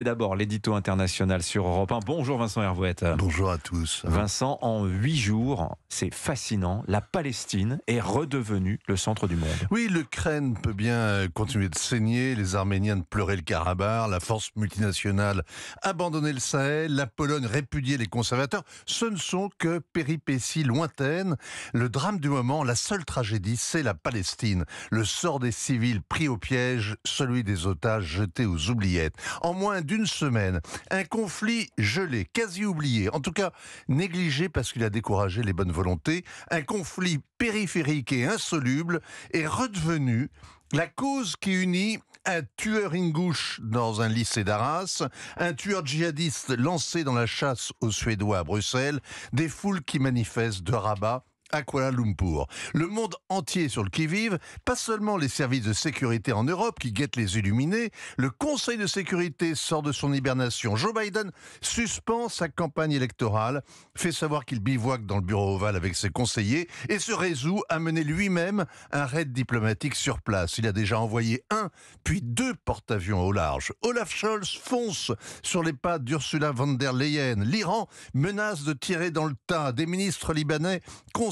D'abord, l'édito international sur Europe 1. Bonjour Vincent Hervouette. Bonjour à tous. Vincent, en huit jours, c'est fascinant, la Palestine est redevenue le centre du monde. Oui, l'Ukraine peut bien euh, continuer de saigner, les Arméniens de pleurer le Karabakh, la force multinationale abandonner le Sahel, la Pologne répudier les conservateurs. Ce ne sont que péripéties lointaines. Le drame du moment, la seule tragédie, c'est la Palestine. Le sort des civils pris au piège, celui des otages jetés aux oubliettes. En moins d'une semaine. Un conflit gelé, quasi oublié, en tout cas négligé parce qu'il a découragé les bonnes volontés. Un conflit périphérique et insoluble est redevenu la cause qui unit un tueur ingouche dans un lycée d'Arras, un tueur djihadiste lancé dans la chasse aux Suédois à Bruxelles, des foules qui manifestent de Rabat à Kuala Lumpur. Le monde entier sur le qui-vive, pas seulement les services de sécurité en Europe qui guettent les illuminés, le Conseil de sécurité sort de son hibernation. Joe Biden suspend sa campagne électorale, fait savoir qu'il bivouaque dans le bureau ovale avec ses conseillers et se résout à mener lui-même un raid diplomatique sur place. Il a déjà envoyé un, puis deux porte-avions au large. Olaf Scholz fonce sur les pas d'Ursula von der Leyen. L'Iran menace de tirer dans le tas. Des ministres libanais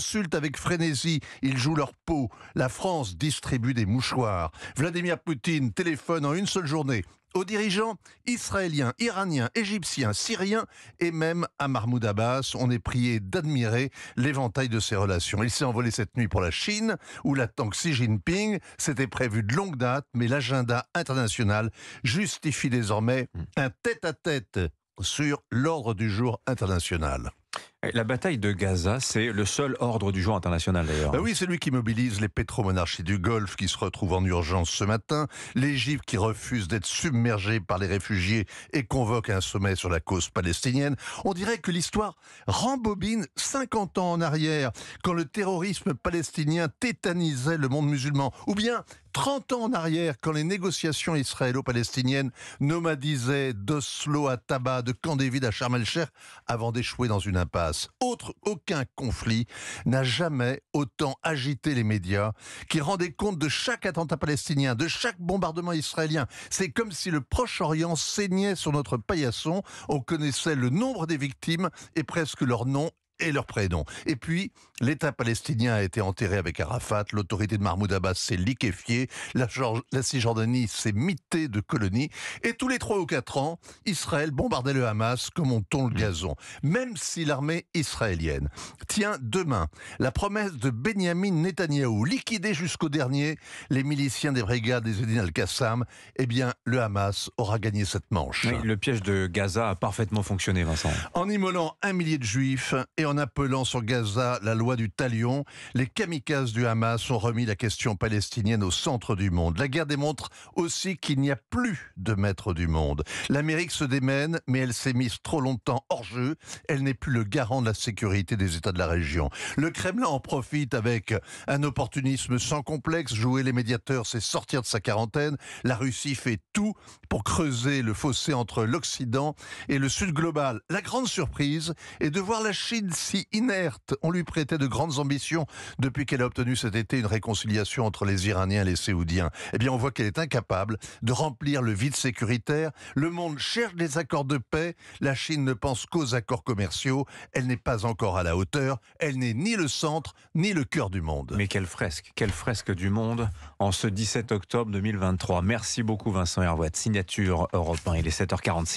insultent avec frénésie, ils jouent leur peau. La France distribue des mouchoirs. Vladimir Poutine téléphone en une seule journée aux dirigeants israéliens, iraniens, égyptiens, syriens et même à Mahmoud Abbas. On est prié d'admirer l'éventail de ses relations. Il s'est envolé cette nuit pour la Chine où l'attend Xi Jinping. C'était prévu de longue date, mais l'agenda international justifie désormais un tête à -tête sur l'ordre du jour international. Eh, la bataille de Gaza, c'est le seul ordre du jour international d'ailleurs. Bah oui, c'est lui qui mobilise les pétromonarchies du Golfe qui se retrouvent en urgence ce matin, l'Égypte qui refuse d'être submergée par les réfugiés et convoque un sommet sur la cause palestinienne. On dirait que l'histoire rembobine 50 ans en arrière, quand le terrorisme palestinien tétanisait le monde musulman, ou bien 30 ans en arrière, quand les négociations israélo-palestiniennes nomadisaient d'Oslo à Tabac, de Camp David à Sharm avant d'échouer dans une impasse. Autre, aucun conflit n'a jamais autant agité les médias qui rendaient compte de chaque attentat palestinien, de chaque bombardement israélien. C'est comme si le Proche-Orient saignait sur notre paillasson. On connaissait le nombre des victimes et presque leur nom et leur prénom. Et puis, l'État palestinien a été enterré avec Arafat, l'autorité de Mahmoud Abbas s'est liquéfiée, la, la Cisjordanie s'est mitée de colonies, et tous les trois ou quatre ans, Israël bombardait le Hamas comme on tombe le mmh. gazon, même si l'armée israélienne tient demain la promesse de Benjamin Netanyahou, liquidée jusqu'au dernier les miliciens des brigades des Edin al-Qassam, eh bien, le Hamas aura gagné cette manche. Oui, le piège de Gaza a parfaitement fonctionné, Vincent. En immolant un millier de juifs et en appelant sur Gaza la loi du talion, les kamikazes du Hamas ont remis la question palestinienne au centre du monde. La guerre démontre aussi qu'il n'y a plus de maître du monde. L'Amérique se démène, mais elle s'est mise trop longtemps hors jeu. Elle n'est plus le garant de la sécurité des États de la région. Le Kremlin en profite avec un opportunisme sans complexe. Jouer les médiateurs, c'est sortir de sa quarantaine. La Russie fait tout pour creuser le fossé entre l'Occident et le Sud global. La grande surprise est de voir la Chine si inerte. On lui prêtait de grandes ambitions depuis qu'elle a obtenu cet été une réconciliation entre les Iraniens et les Séoudiens. Eh bien, on voit qu'elle est incapable de remplir le vide sécuritaire. Le monde cherche des accords de paix. La Chine ne pense qu'aux accords commerciaux. Elle n'est pas encore à la hauteur. Elle n'est ni le centre, ni le cœur du monde. Mais quelle fresque, quelle fresque du monde en ce 17 octobre 2023. Merci beaucoup Vincent Hervouet. Signature Europe il est 7h46.